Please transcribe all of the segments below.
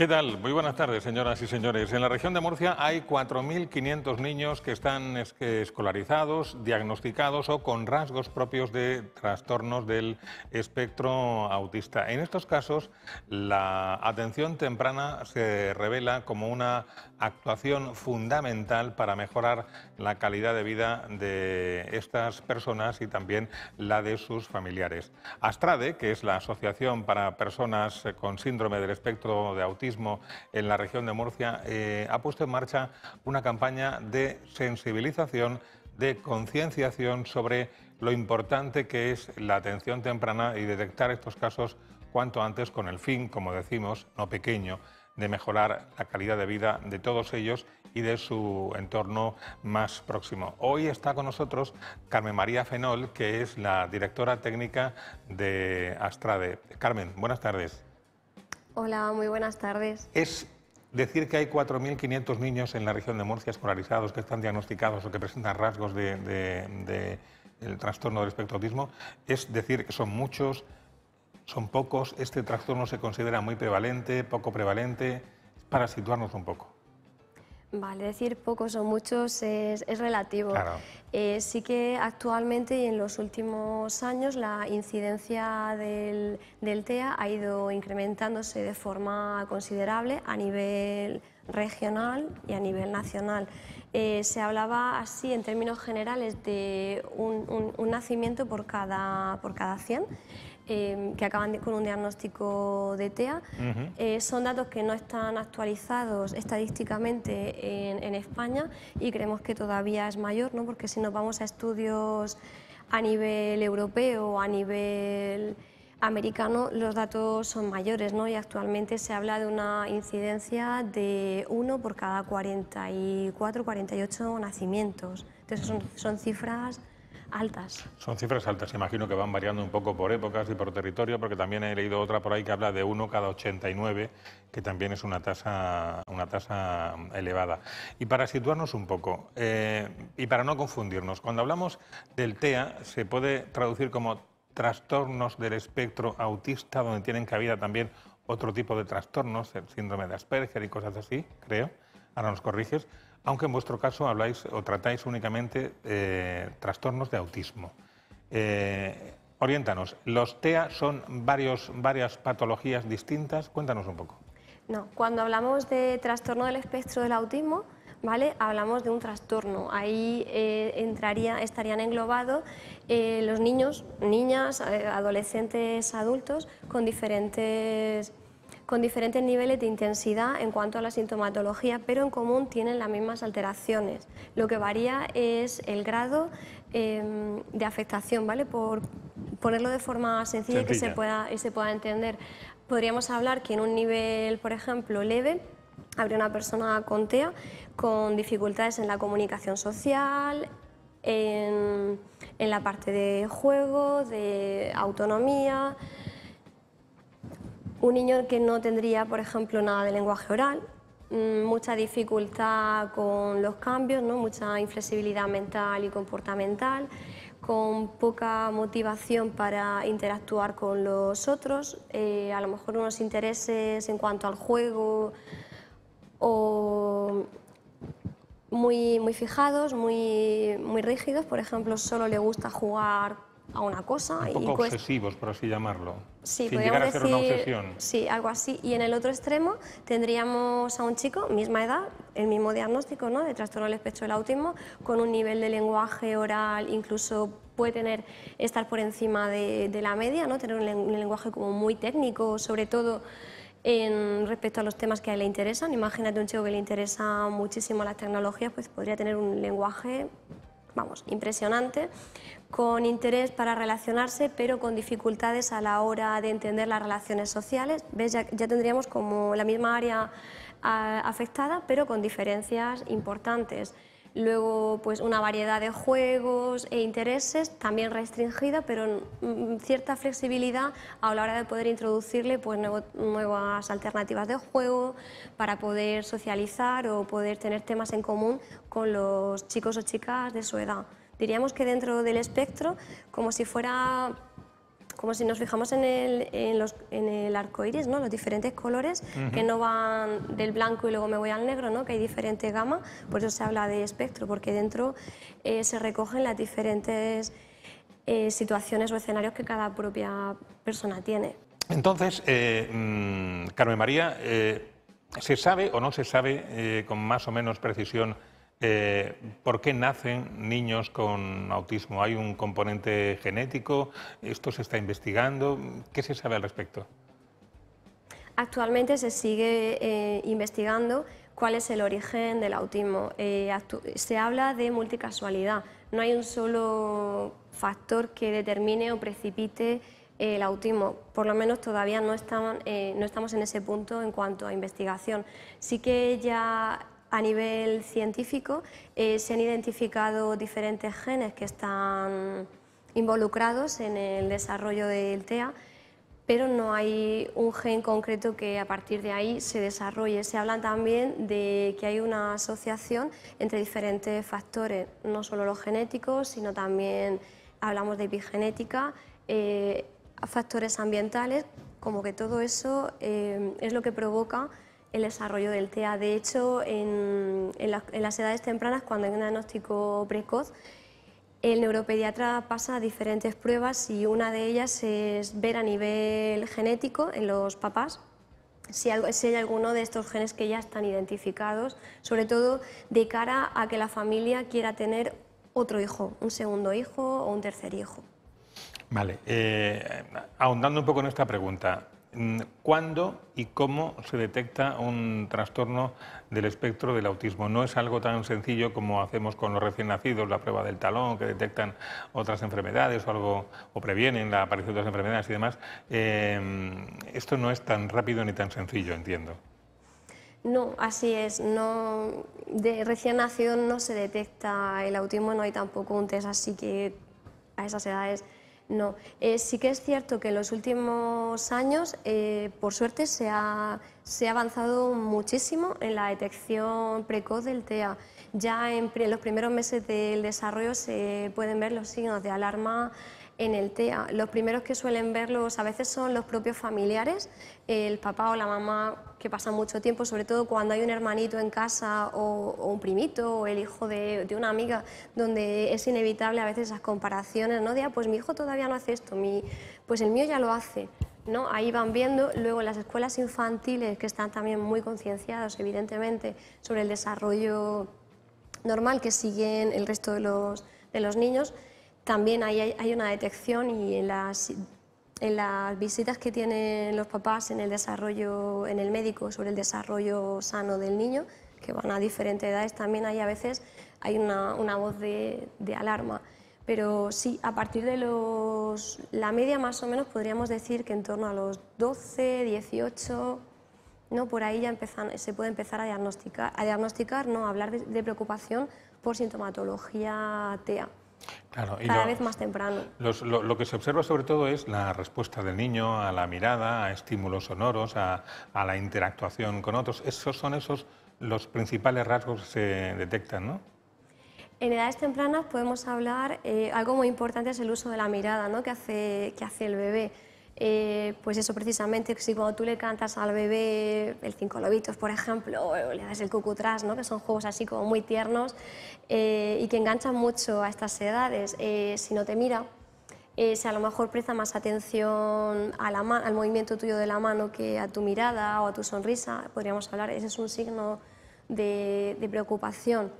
¿Qué tal? Muy buenas tardes, señoras y señores. En la región de Murcia hay 4.500 niños que están escolarizados, diagnosticados o con rasgos propios de trastornos del espectro autista. En estos casos, la atención temprana se revela como una actuación fundamental para mejorar la calidad de vida de estas personas y también la de sus familiares. Astrade, que es la Asociación para Personas con Síndrome del Espectro de Autismo en la región de Murcia, eh, ha puesto en marcha una campaña de sensibilización, de concienciación sobre lo importante que es la atención temprana y detectar estos casos cuanto antes con el fin, como decimos, no pequeño, de mejorar la calidad de vida de todos ellos y de su entorno más próximo. Hoy está con nosotros Carmen María Fenol, que es la directora técnica de Astrade. Carmen, buenas tardes. Hola, muy buenas tardes. Es decir que hay 4.500 niños en la región de Murcia escolarizados que están diagnosticados o que presentan rasgos de, el trastorno del espectro autismo, es decir que son muchos, son pocos, este trastorno se considera muy prevalente, poco prevalente, para situarnos un poco. Vale, decir pocos o muchos es, relativo. Eh, sí que actualmente y en los últimos años la incidencia del, del TEA ha ido incrementándose de forma considerable a nivel regional y a nivel nacional. Eh, se hablaba así en términos generales de un, nacimiento por cada, por cada 100 eh, que acaban con un diagnóstico de TEA. Eh, son datos que no están actualizados estadísticamente en, España y creemos que todavía es mayor, ¿no? porque si nos vamos a estudios a nivel europeo, a nivel americano los datos son mayores ¿no? y actualmente se habla de una incidencia de uno por cada 44-48 nacimientos. Entonces son, cifras altas. Son cifras altas, imagino que van variando un poco por épocas y por territorio, porque también he leído otra por ahí que habla de uno cada 89, que también es una tasa, una tasa elevada. Y para situarnos un poco, eh, y para no confundirnos, cuando hablamos del TEA se puede traducir como trastornos del espectro autista, donde tienen cabida también otro tipo de trastornos, el síndrome de Asperger y cosas así, creo. Ahora nos corriges. Aunque en vuestro caso habláis o tratáis únicamente eh, trastornos de autismo. Eh, oriéntanos, ¿los TEA son varios, varias patologías distintas? Cuéntanos un poco. No, cuando hablamos de trastorno del espectro del autismo, ¿vale? hablamos de un trastorno. Ahí eh, entraría, estarían englobados eh, los niños, niñas, eh, adolescentes, adultos con diferentes, con diferentes niveles de intensidad en cuanto a la sintomatología, pero en común tienen las mismas alteraciones. Lo que varía es el grado em, de afectación, ¿vale? por ponerlo de forma sencilla, Y, que se pueda, y se pueda entender. Podríamos hablar que en un nivel, por ejemplo, leve, habría una persona con TEA con dificultades en la comunicación social, en, la parte de juego, de autonomía. Un niño que no tendría, por ejemplo, nada de lenguaje oral, mm, mucha dificultad con los cambios, ¿no? mucha inflexibilidad mental y comportamental, con poca motivación para interactuar con los otros, eh, a lo mejor unos intereses en cuanto al juego, o muy, muy fijados, muy, muy rígidos, por ejemplo, solo le gusta jugar a una cosa. Un poco obsesivos, por así llamarlo. Sí, una obsesión. Sí, algo así. Y en el otro extremo tendríamos a un chico, misma edad, el mismo diagnóstico ¿no? de trastorno del espectro del autismo, con un nivel de lenguaje oral, incluso puede tener, estar por encima de, la media, ¿no? tener un, un lenguaje como muy técnico, sobre todo en respecto a los temas que a él le interesan. Imagínate un chico que le interesa muchísimo las tecnologías, pues podría tener un lenguaje, vamos, impresionante, con interés para relacionarse, pero con dificultades a la hora de entender las relaciones sociales. ¿Ves? Ya, tendríamos como la misma área ah, afectada, pero con diferencias importantes. Luego, pues una variedad de juegos e intereses, también restringida, pero mm, mm, cierta flexibilidad a la hora de poder introducirle pues, nuevas alternativas de juego para poder socializar o poder tener temas en común con los chicos o chicas de su edad. Diríamos que dentro del espectro, como si fuera como si nos fijamos en el, en los, el arco iris, ¿no? los diferentes colores que no van del blanco y luego me voy al negro, ¿no? que hay diferente gama, por eso se habla de espectro, porque dentro eh, se recogen las diferentes eh, situaciones o escenarios que cada propia persona tiene. Entonces, eh, mm, Carmen María, ¿se sabe o no se sabe con más o menos precisión? Eh, ¿Por qué nacen niños con autismo? ¿Hay un componente genético? ¿Esto se está investigando? ¿Qué se sabe al respecto? Actualmente se sigue eh, investigando cuál es el origen del autismo. Eh, se habla de multicasualidad. No hay un solo factor que determine o precipite el autismo. Por lo menos todavía no, no estamos en ese punto en cuanto a investigación. Sí que ya a nivel científico eh, se han identificado diferentes genes que están involucrados en el desarrollo del TEA, pero no hay un gen concreto que a partir de ahí se desarrolle. Se habla también de que hay una asociación entre diferentes factores, no solo los genéticos, sino también hablamos de epigenética, eh, factores ambientales, como que todo eso eh, es lo que provoca el desarrollo del TEA. De hecho, en, las edades tempranas, cuando hay un diagnóstico precoz, el neuropediatra pasa diferentes pruebas y una de ellas es ver a nivel genético en los papás si hay alguno de estos genes que ya están identificados, sobre todo de cara a que la familia quiera tener otro hijo, un segundo hijo o un tercer hijo. Vale, eh, ahondando un poco en esta pregunta, Mm, cuándo y cómo se detecta un trastorno del espectro del autismo. No es algo tan sencillo como hacemos con los recién nacidos, la prueba del talón, que detectan otras enfermedades o, algo, o previenen la aparición de otras enfermedades y demás. Em, esto no es tan rápido ni tan sencillo, entiendo. No, así es. No, de recién nacido no se detecta el autismo, no hay tampoco un test así que a esas edades no, eh, sí que es cierto que en los últimos años, eh, por suerte, se ha, avanzado muchísimo en la detección precoz del TEA. Ya en, en los primeros meses del desarrollo se pueden ver los signos de alarma en el TEA. Los primeros que suelen verlos a veces son los propios familiares, el papá o la mamá que pasa mucho tiempo, sobre todo cuando hay un hermanito en casa o, un primito o el hijo de, una amiga, donde es inevitable a veces esas comparaciones, ¿no? De, ah, pues mi hijo todavía no hace esto, mi, pues el mío ya lo hace. ¿No? Ahí van viendo. Luego las escuelas infantiles, que están también muy concienciados, evidentemente, sobre el desarrollo normal que siguen el resto de los, de los niños, también hay, hay una detección y en las, las visitas que tienen los papás en el desarrollo, en el médico sobre el desarrollo sano del niño, que van a diferentes edades, también hay a veces hay una, voz de, alarma. Pero sí, a partir de los, la media más o menos podríamos decir que en torno a los 12, 18, ¿no? por ahí ya se puede empezar a diagnosticar, a diagnosticar, no, hablar de, de preocupación por sintomatología TEA. Claro, y cada vez más temprano. lo, que se observa sobre todo es la respuesta del niño a la mirada, a estímulos sonoros, a, la interactuación con otros. Esos son esos los principales rasgos que se detectan, ¿no? En edades tempranas podemos hablar, eh, algo muy importante es el uso de la mirada ¿no? que hace el bebé. Eh, pues eso precisamente, si cuando tú le cantas al bebé el Cinco Lobitos, por ejemplo, o le das el Cucutras, ¿no? que son juegos así como muy tiernos eh, y que enganchan mucho a estas edades, eh, si no te mira, si a lo mejor presta más atención al movimiento tuyo de la mano que a tu mirada o a tu sonrisa, podríamos hablar, ese es un signo de, preocupación,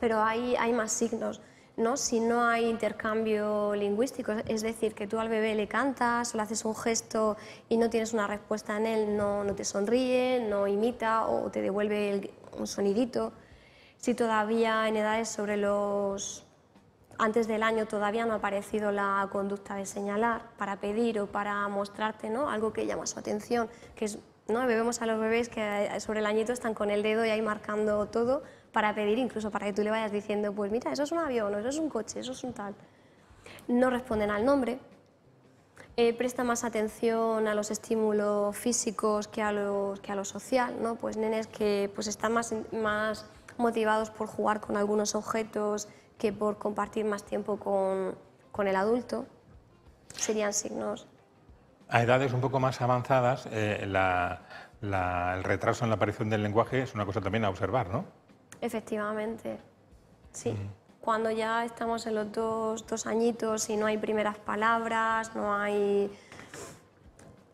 pero hay, hay más signos. ¿no? si no hay intercambio lingüístico. Es decir, que tú al bebé le cantas o le haces un gesto y no tienes una respuesta en él, no, no te sonríe, no imita o te devuelve un sonidito. Si todavía en edades sobre los... antes del año todavía no ha aparecido la conducta de señalar para pedir o para mostrarte ¿no? algo que llama su atención, que es... ¿no? a los bebés que eh, sobre el añito están con el dedo y ahí marcando todo para pedir, incluso para que tú le vayas diciendo, pues mira, eso es un avión, eso es un coche, eso es un tal. No responden al nombre, eh, presta más atención a los estímulos físicos que a, los, que a lo social, ¿no? Pues nenes que pues están más, más motivados por jugar con algunos objetos que por compartir más tiempo con, el adulto, serían signos. A edades un poco más avanzadas, eh, el retraso en la aparición del lenguaje es una cosa también a observar, ¿no? Efectivamente, sí. Cuando ya estamos en los dos, dos, añitos y no hay primeras palabras, no hay...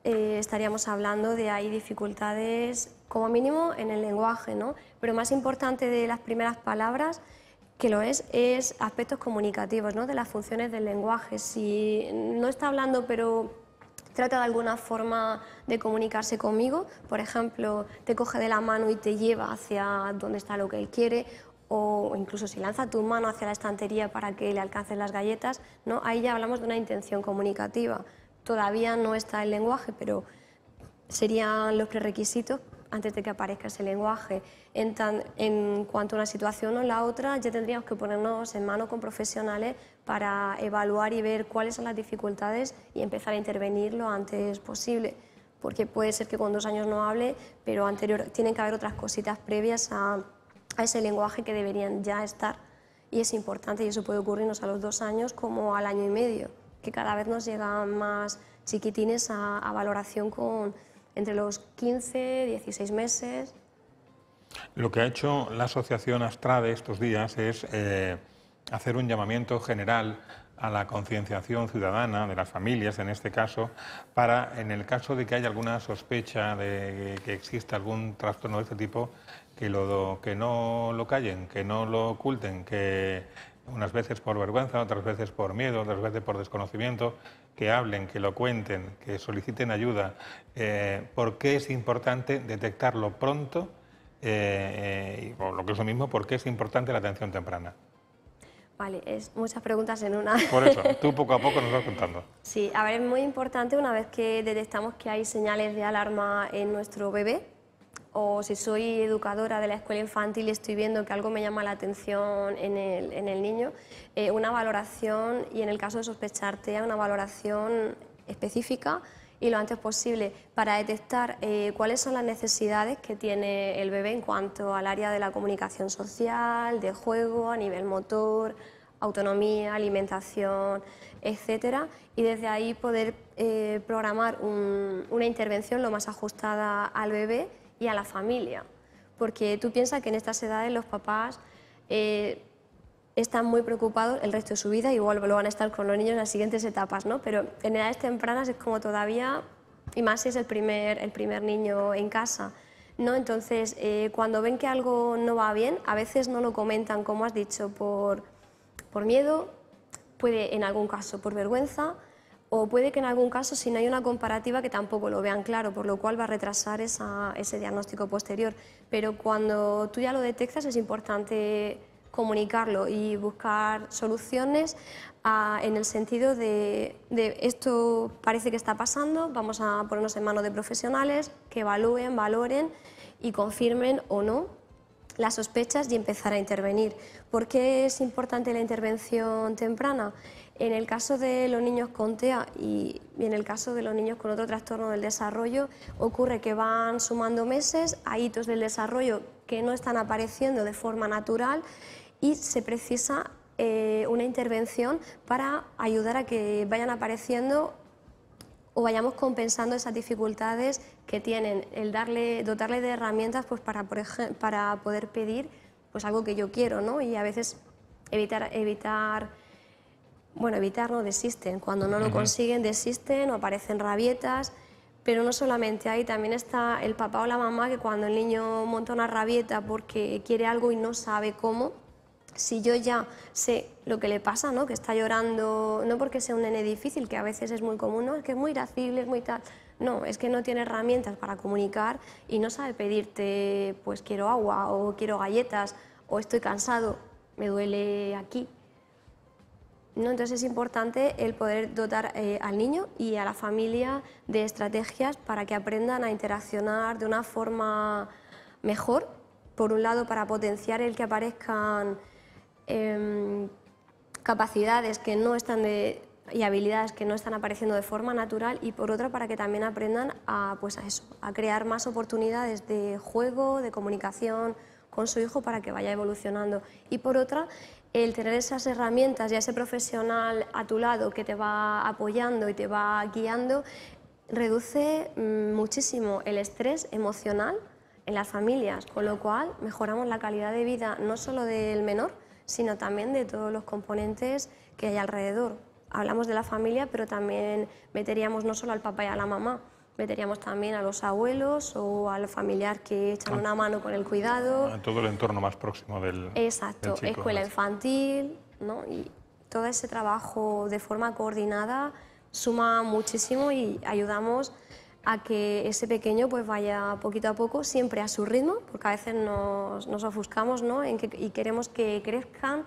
Eh, estaríamos hablando de hay dificultades, como mínimo en el lenguaje, ¿no? Pero más importante de las primeras palabras, que lo es, es aspectos comunicativos, ¿no? De las funciones del lenguaje. Si no está hablando, pero trata de alguna forma de comunicarse conmigo, por ejemplo, te coge de la mano y te lleva hacia donde está lo que él quiere, o incluso si lanza tu mano hacia la estantería para que le alcancen las galletas, ¿no? ahí ya hablamos de una intención comunicativa. Todavía no está el lenguaje, pero serían los prerequisitos antes de que aparezca ese lenguaje. En, en cuanto a una situación o la otra, ya tendríamos que ponernos en mano con profesionales para evaluar y ver cuáles son las dificultades y empezar a intervenir lo antes posible. Porque puede ser que con dos años no hable, pero anterior tienen que haber otras cositas previas a, ese lenguaje que deberían ya estar. Y es importante, y eso puede ocurrirnos a los dos años como al año y medio, que cada vez nos llegan más chiquitines a, valoración con entre los 15, 16 meses. Lo que ha hecho la asociación Astrade estos días es... Eh, hacer un llamamiento general a la concienciación ciudadana de las familias, en este caso, para, en el caso de que haya alguna sospecha de que exista algún trastorno de este tipo, que, lo, que no lo callen, que no lo oculten, que unas veces por vergüenza, otras veces por miedo, otras veces por desconocimiento, que hablen, que lo cuenten, que soliciten ayuda. Eh, porque es importante detectarlo pronto? Eh, eh, y lo que es lo mismo, ¿por qué es importante la atención temprana? Vale, es muchas preguntas en una. Por eso, tú poco a poco nos vas contando. Sí, a ver, es muy importante una vez que detectamos que hay señales de alarma en nuestro bebé, o si soy educadora de la escuela infantil y estoy viendo que algo me llama la atención en el, en el niño, eh, una valoración, y en el caso de sospecharte, una valoración específica y lo antes posible para detectar eh, cuáles son las necesidades que tiene el bebé en cuanto al área de la comunicación social, de juego, a nivel motor, autonomía, alimentación, etcétera, y desde ahí poder eh, programar una intervención lo más ajustada al bebé y a la familia. Porque tú piensas que en estas edades los papás eh, están muy preocupados el resto de su vida, igual lo van a estar con los niños en las siguientes etapas, ¿no? Pero en edades tempranas es como todavía, y más si es el primer, el primer niño en casa, ¿no? Entonces, eh, cuando ven que algo no va bien, a veces no lo comentan, como has dicho, por, miedo, puede en algún caso por vergüenza, o puede que en algún caso, si no hay una comparativa, que tampoco lo vean claro, por lo cual va a retrasar ese diagnóstico posterior. Pero cuando tú ya lo detectas, es importante comunicarlo y buscar soluciones ah, en el sentido de, esto parece que está pasando, vamos a ponernos en manos de profesionales que evalúen, valoren y confirmen o no las sospechas y empezar a intervenir. ¿Por qué es importante la intervención temprana? En el caso de los niños con TEA y, en el caso de los niños con otro trastorno del desarrollo, ocurre que van sumando meses a hitos del desarrollo que no están apareciendo de forma natural y se precisa eh, una intervención para ayudar a que vayan apareciendo o vayamos compensando esas dificultades que tienen, el darle, dotarle de herramientas pues, para, para poder pedir pues, algo que yo quiero ¿no? y a veces evitar, evitar bueno, evitar no desisten, cuando no lo consiguen desisten o aparecen rabietas, pero no solamente ahí, también está el papá o la mamá que cuando el niño monta una rabieta porque quiere algo y no sabe cómo, si yo ya sé lo que le pasa, ¿no? que está llorando, no porque sea un nene difícil, que a veces es muy común, no, es que es muy irascible, es muy tal. No, es que no tiene herramientas para comunicar y no sabe pedirte, pues quiero agua o quiero galletas o estoy cansado, me duele aquí. ¿No? Entonces es importante el poder dotar eh, al niño y a la familia de estrategias para que aprendan a interaccionar de una forma mejor, por un lado para potenciar el que aparezcan Em, capacidades que no están de, y habilidades que no están apareciendo de forma natural y por otra para que también aprendan a, pues a eso, a crear más oportunidades de juego, de comunicación con su hijo para que vaya evolucionando. Y por otra, el tener esas herramientas y ese profesional a tu lado que te va apoyando y te va guiando reduce mm, muchísimo el estrés emocional en las familias, con lo cual mejoramos la calidad de vida no solo del menor, sino también de todos los componentes que hay alrededor. Hablamos de la familia, pero también meteríamos no solo al papá y a la mamá, meteríamos también a los abuelos o al familiar que echan ah. una mano con el cuidado. Ah, en todo el entorno más próximo del. Exacto, escuela infantil, ¿no? Y todo ese trabajo de forma coordinada suma muchísimo y ayudamos a que ese pequeño pues vaya poquito a poco, siempre a su ritmo, porque a veces nos, ofuscamos y queremos que crezcan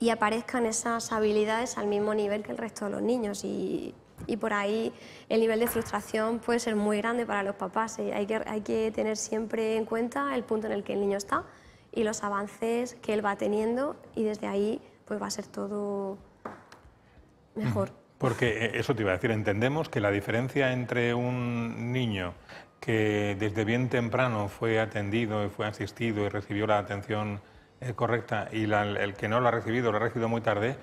y aparezcan esas habilidades al mismo nivel que el resto de los niños. Y, por ahí el nivel de frustración puede ser muy grande para los papás. Y hay, que, hay que tener siempre en cuenta el punto en el que el niño está y los avances que él va teniendo y desde ahí pues va a ser todo mejor. Porque eh, eso te iba a decir, entendemos que la diferencia entre un niño que desde bien temprano fue atendido y fue asistido y recibió la atención eh, correcta y el que no lo ha recibido, lo ha recibido muy tarde,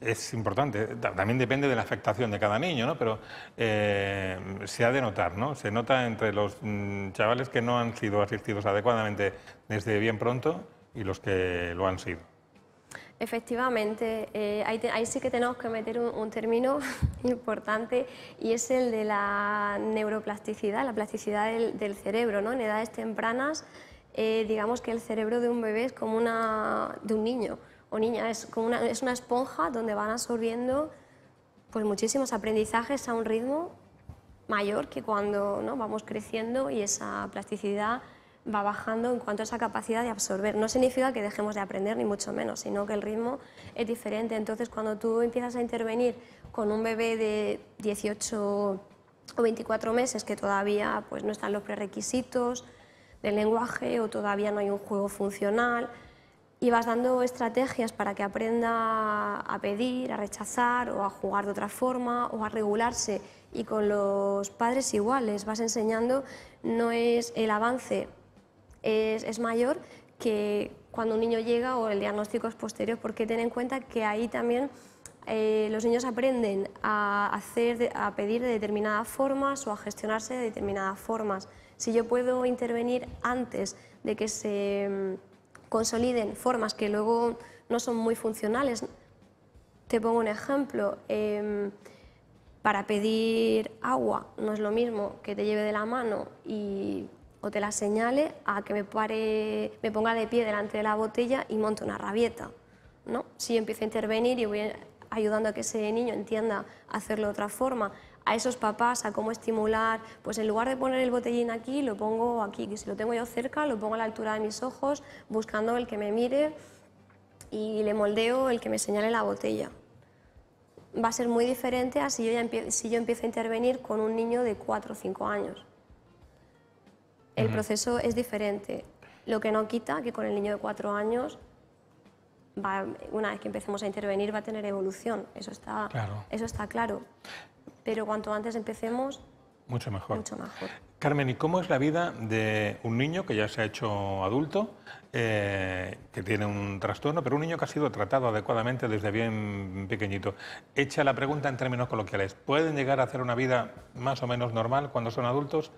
es importante. También depende de la afectación de cada niño, ¿no? Pero eh, se ha de notar, ¿no? Se nota entre los mm, chavales que no han sido asistidos adecuadamente desde bien pronto y los que lo han sido. Efectivamente, eh, ahí, sí que tenemos que meter un, término importante y es el de la neuroplasticidad, la plasticidad del, cerebro. ¿no? En edades tempranas, eh, digamos que el cerebro de un bebé es como una, de un niño o niña, es, como una, es una esponja donde van absorbiendo pues, muchísimos aprendizajes a un ritmo mayor que cuando ¿no? vamos creciendo y esa plasticidad va bajando en cuanto a esa capacidad de absorber. No significa que dejemos de aprender, ni mucho menos, sino que el ritmo es diferente. Entonces, cuando tú empiezas a intervenir con un bebé de 18 o 24 meses que todavía pues, no están los prerequisitos del lenguaje o todavía no hay un juego funcional, y vas dando estrategias para que aprenda a pedir, a rechazar o a jugar de otra forma o a regularse. Y con los padres iguales vas enseñando, no es el avance es, mayor que cuando un niño llega o el diagnóstico es posterior, porque ten en cuenta que ahí también eh, los niños aprenden a, hacer, a pedir de determinadas formas o a gestionarse de determinadas formas. Si yo puedo intervenir antes de que se mm, consoliden formas que luego no son muy funcionales, te pongo un ejemplo, em, para pedir agua no es lo mismo que te lleve de la mano y o te la señale a que me ponga de pie delante de la botella y monte una rabieta. ¿no? Si yo empiezo a intervenir y voy ayudando a que ese niño entienda hacerlo de otra forma, a esos papás, a cómo estimular, pues en lugar de poner el botellín aquí, lo pongo aquí, que si lo tengo yo cerca, lo pongo a la altura de mis ojos, buscando el que me mire y le moldeo el que me señale la botella. Va a ser muy diferente a si yo, si yo empiezo a intervenir con un niño de 4 o 5 años el proceso es diferente. Lo que no quita que con el niño de cuatro años, va, una vez que empecemos a intervenir, va a tener evolución. Eso está claro. Eso está claro. Pero cuanto antes empecemos, mucho mejor. Carmen, ¿y cómo es la vida de un niño que ya se ha hecho adulto, eh, que tiene un trastorno, pero un niño que ha sido tratado adecuadamente desde bien pequeñito? Echa la pregunta en términos coloquiales, ¿pueden llegar a hacer una vida más o menos normal cuando son adultos?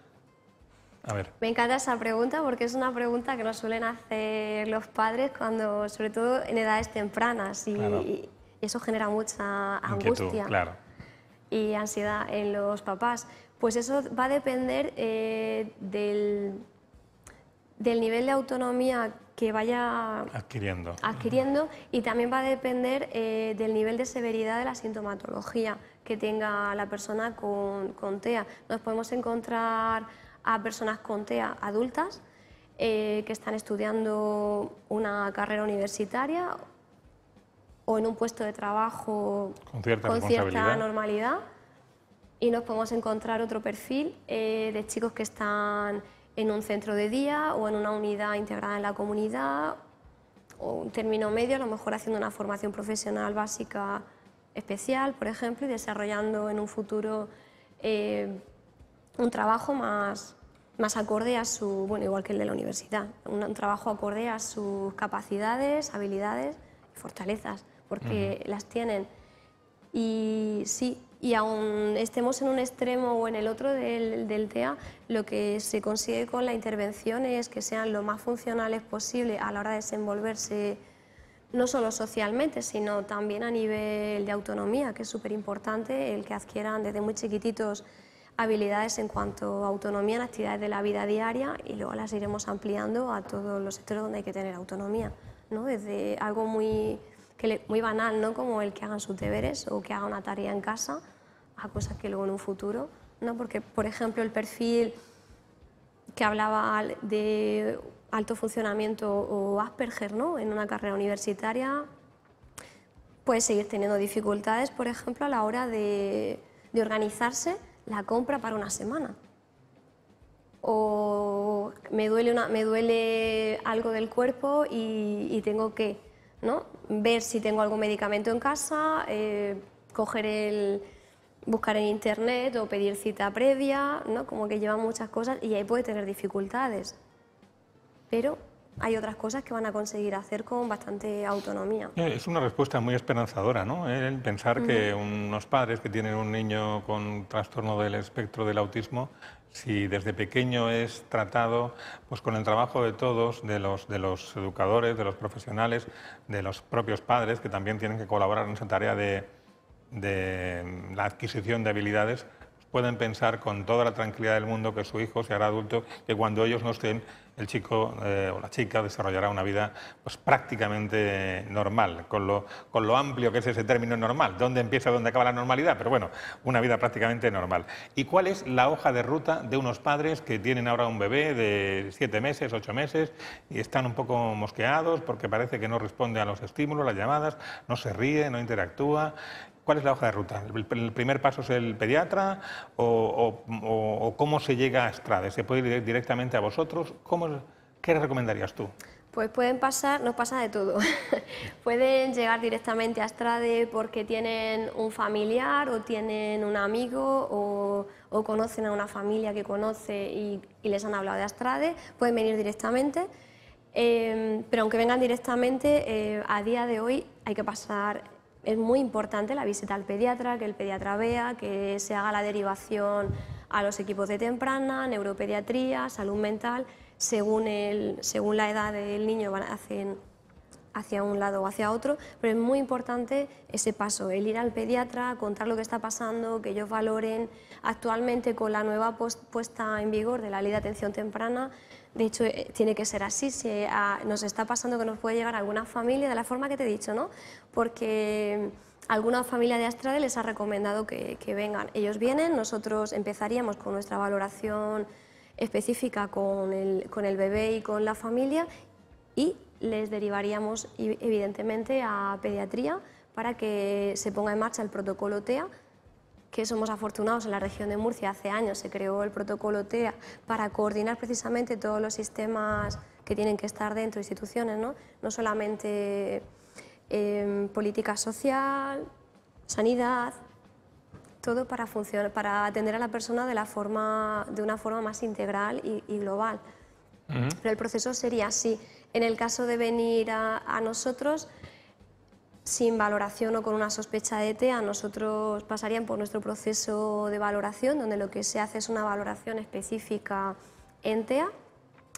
Me encanta esa pregunta porque es una pregunta que nos suelen hacer los padres cuando, sobre todo en edades tempranas, y, eso genera mucha angustia y ansiedad en los papás. Pues eso va a depender eh, del, nivel de autonomía que vaya adquiriendo, y también va a depender eh, del nivel de severidad de la sintomatología que tenga la persona con, con TEA. Nos podemos encontrar a personas con TEA adultas eh, que están estudiando una carrera universitaria o en un puesto de trabajo con cierta, normalidad y nos podemos encontrar otro perfil eh, de chicos que están en un centro de día o en una unidad integrada en la comunidad o un término medio, a lo mejor haciendo una formación profesional básica especial, por ejemplo, y desarrollando en un futuro eh, un trabajo más, más acorde a su, bueno, igual que el de la universidad, un, trabajo acorde a sus capacidades, habilidades y fortalezas, porque las tienen. Y sí, y aun estemos en un extremo o en el otro del, del, TEA, lo que se consigue con la intervención es que sean lo más funcionales posible a la hora de desenvolverse no solo socialmente, sino también a nivel de autonomía, que es súper importante el que adquieran desde muy chiquititos habilidades en cuanto a autonomía en actividades de la vida diaria y luego las iremos ampliando a todos los sectores donde hay que tener autonomía, ¿no? desde algo muy, que muy banal, ¿no? como el que hagan sus deberes o que haga una tarea en casa, a cosas que luego en un futuro, ¿no? porque por ejemplo el perfil que hablaba de alto funcionamiento o Asperger ¿no? en una carrera universitaria puede seguir teniendo dificultades, por ejemplo, a la hora de, de organizarse la compra para una semana. O me duele, me duele algo del cuerpo y, tengo que ¿no? ver si tengo algún medicamento en casa, eh, el, buscar en internet o pedir cita previa, ¿no? como que lleva muchas cosas y ahí puede tener dificultades. Pero hay otras cosas que van a conseguir hacer con bastante autonomía. Eh, es una respuesta muy esperanzadora, ¿no? Eh, el pensar que unos padres que tienen un niño con trastorno del espectro del autismo si desde pequeño es tratado pues con el trabajo de todos, de los, educadores, de los profesionales, de los propios padres que también tienen que colaborar en esa tarea de mm, la adquisición de habilidades, pueden pensar con toda la tranquilidad del mundo que su hijo se hará adulto, que cuando ellos no estén, el chico eh, o la chica desarrollará una vida pues, prácticamente normal, con lo, con lo amplio que es ese término normal, dónde empieza, dónde acaba la normalidad, pero bueno, una vida prácticamente normal. ¿Y cuál es la hoja de ruta de unos padres que tienen ahora un bebé de siete meses, ocho meses, y están un poco mosqueados porque parece que no responde a los estímulos, las llamadas, no se ríe, no interactúa, ¿Cuál es la hoja de ruta? ¿El primer paso es el pediatra o, cómo se llega a Estrade? ¿Se puede ir directamente a vosotros? ¿Cómo, ¿Qué recomendarías tú? Pues pueden pasar, nos pasa de todo. pueden llegar directamente a Estrade porque tienen un familiar o tienen un amigo o, conocen a una familia que conoce y, les han hablado de Estrade. pueden venir directamente. Em, pero aunque vengan directamente, eh, a día de hoy hay que pasar es muy importante la visita al pediatra, que el pediatra vea, que se haga la derivación a los equipos de temprana, neuropediatría, salud mental, según, la edad del niño van, hacia un lado o hacia otro, pero es muy importante ese paso, el ir al pediatra, contar lo que está pasando, que ellos valoren. Actualmente con la nueva puesta en vigor de la ley de atención temprana, de hecho, eh, tiene que ser así. Si nos está pasando que nos puede llegar alguna familia, de la forma que te he dicho, ¿no? Porque mm, alguna familia de Astrade les ha recomendado que, vengan. Ellos vienen, nosotros empezaríamos con nuestra valoración específica con el, con el bebé y con la familia y les derivaríamos evidentemente a pediatría para que se ponga en marcha el protocolo TEA que somos afortunados en la región de Murcia. Hace años se creó el protocolo TEA para coordinar precisamente todos los sistemas que tienen que estar dentro de instituciones, no, solamente em, política social, sanidad, todo para, para atender a la persona de, la forma, de una forma más integral y, global. Pero el proceso sería así. En el caso de venir a nosotros, sin valoración o con una sospecha de e TEA nosotros pasarían por nuestro proceso de valoración, donde lo que se hace es una valoración específica en e TEA,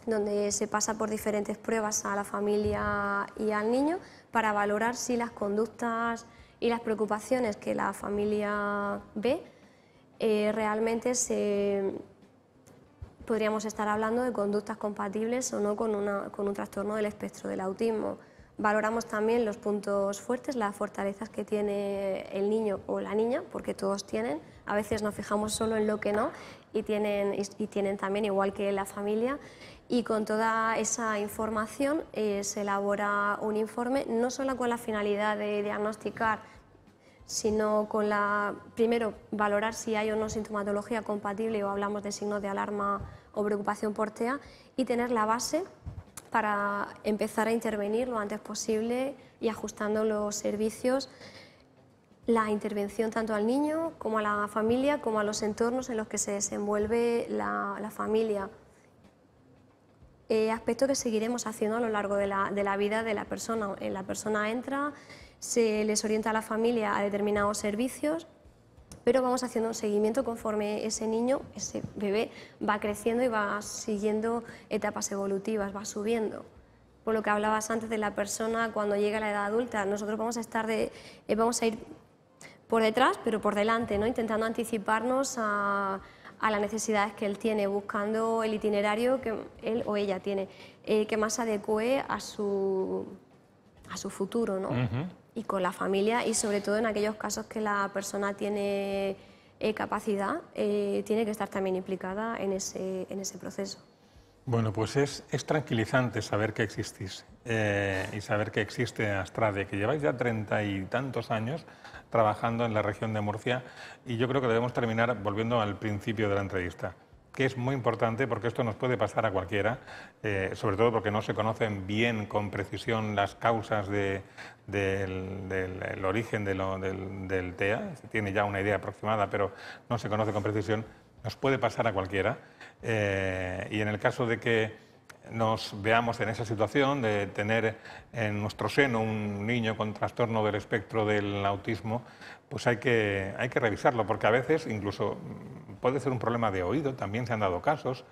donde se pasa por diferentes pruebas a la familia y al niño para valorar si las conductas y las preocupaciones que la familia ve eh, realmente podríamos estar hablando de conductas compatibles o no con un trastorno del espectro del autismo. Valoramos también los puntos fuertes, las fortalezas que tiene el niño o la niña, porque todos tienen. A veces nos fijamos solo en lo que no y tienen, y tienen también, igual que la familia. Y con toda esa información eh, se elabora un informe, no solo con la finalidad de diagnosticar, sino con la, primero, valorar si hay o no sintomatología compatible o hablamos de signos de alarma o preocupación por TEA y tener la base para empezar a intervenir lo antes posible y ajustando los servicios, la intervención tanto al niño como a la familia, como a los entornos en los que se desenvuelve la, familia. Eh, aspecto que seguiremos haciendo a lo largo de la, de la vida de la persona. La persona entra, se les orienta a la familia a determinados servicios, pero vamos haciendo un seguimiento conforme ese niño, ese bebé, va creciendo y va siguiendo etapas evolutivas, va subiendo. Por lo que hablabas antes de la persona cuando llega a la edad adulta, nosotros vamos a, estar de, eh, vamos a ir por detrás, pero por delante, ¿no? intentando anticiparnos a, las necesidades que él tiene, buscando el itinerario que él o ella tiene, eh, que más adecue a su, a su futuro. ¿no? y con la familia y sobre todo en aquellos casos que la persona tiene eh, capacidad, eh, tiene que estar también implicada en ese, en ese proceso. Bueno, pues es, tranquilizante saber que existís eh, y saber que existe Astrade, que lleváis ya treinta y tantos años trabajando en la región de Murcia y yo creo que debemos terminar volviendo al principio de la entrevista que es muy importante porque esto nos puede pasar a cualquiera, sobre todo porque no se conocen bien con precisión las causas de, del, origen del, del, TEA, se tiene ya una idea aproximada, pero no se conoce con precisión, nos puede pasar a cualquiera. Eh, y en el caso de que nos veamos en esa situación de tener en nuestro seno un niño con trastorno del espectro del autismo, pues hay que revisarlo, porque a veces incluso puede ser un problema de oído, también se han dado casos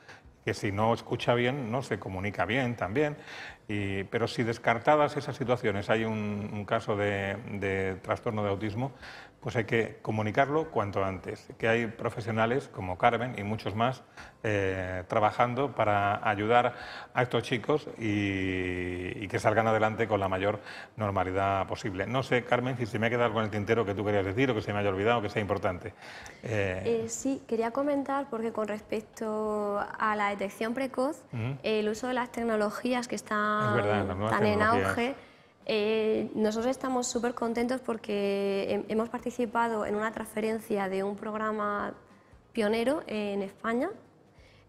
que si no escucha bien no se comunica bien también. Y, pero si descartadas esas situaciones hay un, caso de, trastorno de autismo, pues hay que comunicarlo cuanto antes, que hay profesionales como Carmen y muchos más eh, trabajando para ayudar a estos chicos y, que salgan adelante con la mayor normalidad posible. No sé, Carmen, si se me ha quedado con el tintero que tú querías decir o que se me haya olvidado o que sea importante. Eh, eh, sí, quería comentar porque con respecto a la detección precoz, el uso de las tecnologías que están tan en auge, eh, nosotros estamos súper contentos porque hemos participado en una transferencia de un programa pionero en España,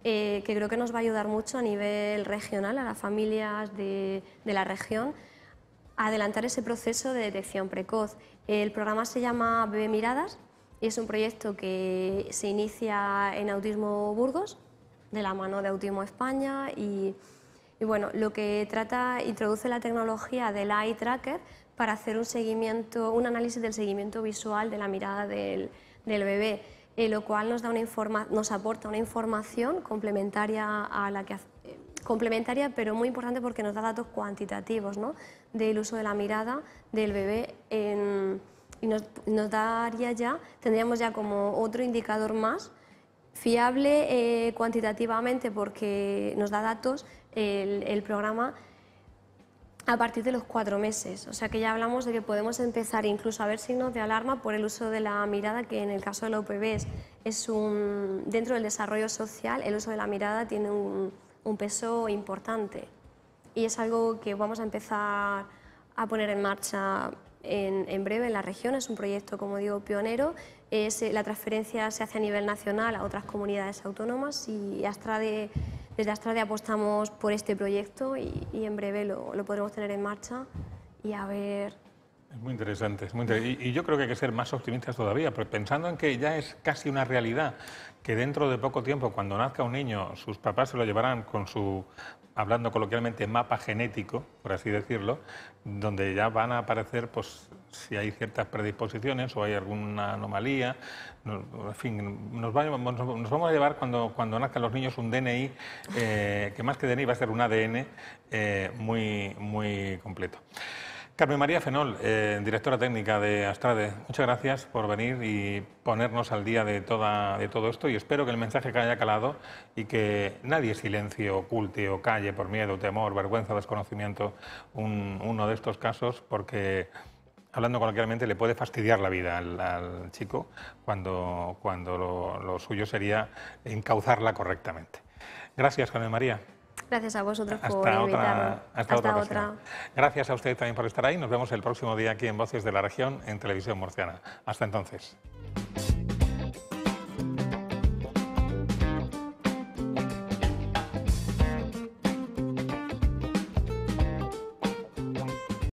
eh, que creo que nos va a ayudar mucho a nivel regional, a las familias de, de la región, a adelantar ese proceso de detección precoz. El programa se llama Bebe Miradas y es un proyecto que se inicia en Autismo Burgos, de la mano de Autismo España y y bueno, lo que trata, introduce la tecnología del eye tracker para hacer un seguimiento, un análisis del seguimiento visual de la mirada del, bebé, eh, lo cual nos, da una nos aporta una información complementaria a la que eh, complementaria, pero muy importante porque nos da datos cuantitativos ¿no? del uso de la mirada del bebé y nos, nos daría ya, tendríamos ya como otro indicador más Fiable eh, cuantitativamente porque nos da datos el, programa a partir de los cuatro meses. O sea que ya hablamos de que podemos empezar incluso a ver signos de alarma por el uso de la mirada, que en el caso de la UPB es, un, dentro del desarrollo social, el uso de la mirada tiene un, peso importante y es algo que vamos a empezar a poner en marcha en, en breve en la región. Es un proyecto, como digo, pionero eh, la transferencia se hace a nivel nacional a otras comunidades autónomas y de desde Astrade apostamos por este proyecto y, en breve lo, lo, podremos tener en marcha y a ver... Es muy interesante, es muy Y, yo creo que hay que ser más optimistas todavía, pensando en que ya es casi una realidad que dentro de poco tiempo, cuando nazca un niño, sus papás se lo llevarán con su, hablando coloquialmente, mapa genético, por así decirlo, donde ya van a aparecer pues, si hay ciertas predisposiciones o hay alguna anomalía. en fin, nos, vamos, a llevar cuando, cuando nazcan los niños un DNI, eh, que más que DNI va a ser un ADN eh, muy, muy completo. Carmen María Fenol, eh, directora técnica de Astrade, muchas gracias por venir y ponernos al día de, toda, de todo esto y espero que el mensaje que haya calado y que nadie silencie, oculte o calle por miedo, temor, vergüenza, desconocimiento uno de estos casos porque hablando coloquialmente, le puede fastidiar la vida al, chico cuando, cuando lo, suyo sería encauzarla correctamente. Gracias, Carmen María. Gracias a vosotros por otra, invitarme. Hasta, otra, otra. Gracias a usted también por estar ahí. Nos vemos el próximo día aquí en Voces de la Región en Televisión Murciana. Hasta entonces.